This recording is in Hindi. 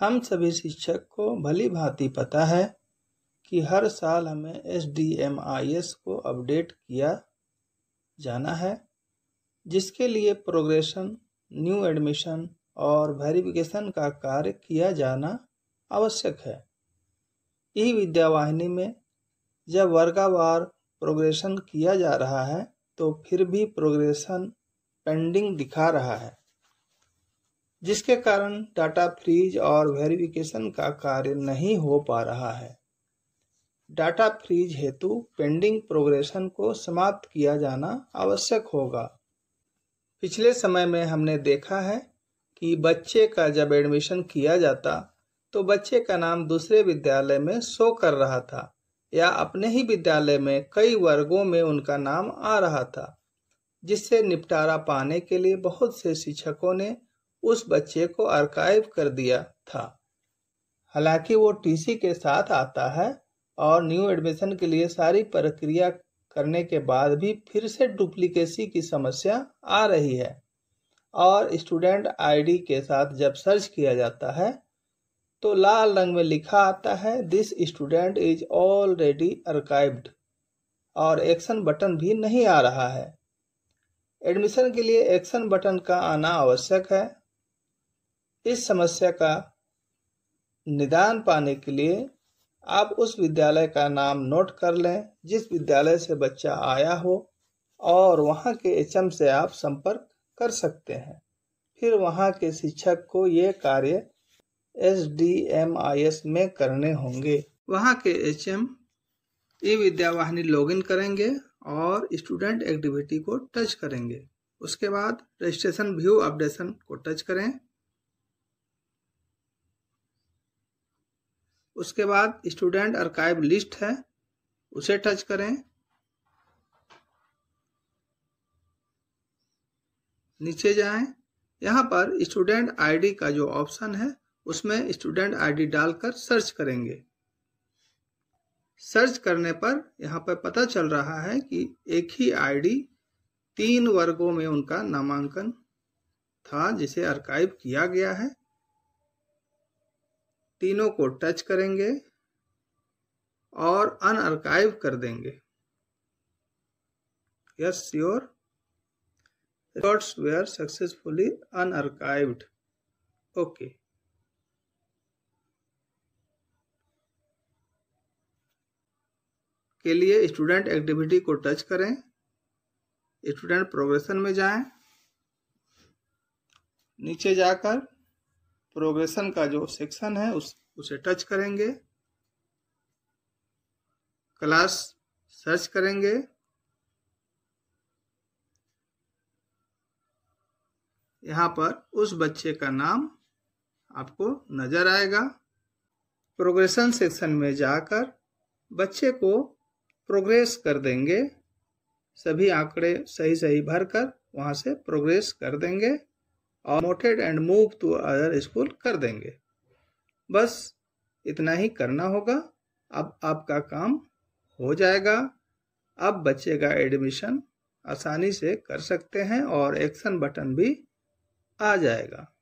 हम सभी शिक्षक को भली भांति पता है कि हर साल हमें S D M I S को अपडेट किया जाना है जिसके लिए प्रोग्रेशन न्यू एडमिशन और वेरिफिकेशन का कार्य किया जाना आवश्यक है यही विद्यावाहिनी में जब वर्गावार प्रोग्रेशन किया जा रहा है तो फिर भी प्रोग्रेशन पेंडिंग दिखा रहा है जिसके कारण डाटा फ्रीज और वेरिफिकेशन का कार्य नहीं हो पा रहा है डाटा फ्रीज हेतु पेंडिंग प्रोग्रेशन को समाप्त किया जाना आवश्यक होगा पिछले समय में हमने देखा है कि बच्चे का जब एडमिशन किया जाता तो बच्चे का नाम दूसरे विद्यालय में शो कर रहा था या अपने ही विद्यालय में कई वर्गों में उनका नाम आ रहा था जिससे निपटारा पाने के लिए बहुत से शिक्षकों ने उस बच्चे को अर्काइव कर दिया था हालांकि वो टीसी के साथ आता है और न्यू एडमिशन के लिए सारी प्रक्रिया करने के बाद भी फिर से डुप्लीकेसी की समस्या आ रही है और स्टूडेंट आईडी के साथ जब सर्च किया जाता है तो लाल रंग में लिखा आता है this student is already archived और एक्शन बटन भी नहीं आ रहा है एडमिशन के लिए एक्शन बटन का आना आवश्यक है इस समस्या का निदान पाने के लिए आप उस विद्यालय का नाम नोट कर लें जिस विद्यालय से बच्चा आया हो और वहाँ के एच से आप संपर्क कर सकते हैं फिर वहाँ के शिक्षक को ये कार्य S D M I S में करने होंगे वहाँ के H M E Vidyavahini login करेंगे और स्टूडेंट एक्टिविटी को टच करेंगे उसके बाद रजिस्ट्रेशन व्यू अपडेशन को टच करें उसके बाद स्टूडेंट अर्काइव लिस्ट है उसे टच करें नीचे जाएं यहाँ पर स्टूडेंट आईडी का जो ऑप्शन है उसमें स्टूडेंट आईडी डालकर सर्च करेंगे सर्च करने पर यहाँ पर पता चल रहा है कि एक ही आईडी तीन वर्गों में उनका नामांकन था जिसे अर्काइव किया गया है तीनों को टच करेंगे और अनआर्काइव कर देंगे yes your records were successfully unarchived okay के लिए स्टूडेंट एक्टिविटी को टच करें स्टूडेंट प्रोग्रेशन में जाएं नीचे जाकर प्रोग्रेशन का जो सेक्शन है उस उसे टच करेंगे क्लास सर्च करेंगे यहाँ पर उस बच्चे का नाम आपको नजर आएगा प्रोग्रेशन सेक्शन में जाकर बच्चे को प्रोग्रेस कर देंगे सभी आंकड़े सही सही भरकर वहाँ से प्रोग्रेस कर देंगे और promoted and move to other school कर देंगे बस इतना ही करना होगा अब आपका काम हो जाएगा अब बच्चे का एडमिशन आसानी से कर सकते हैं और एक्शन बटन भी आ जाएगा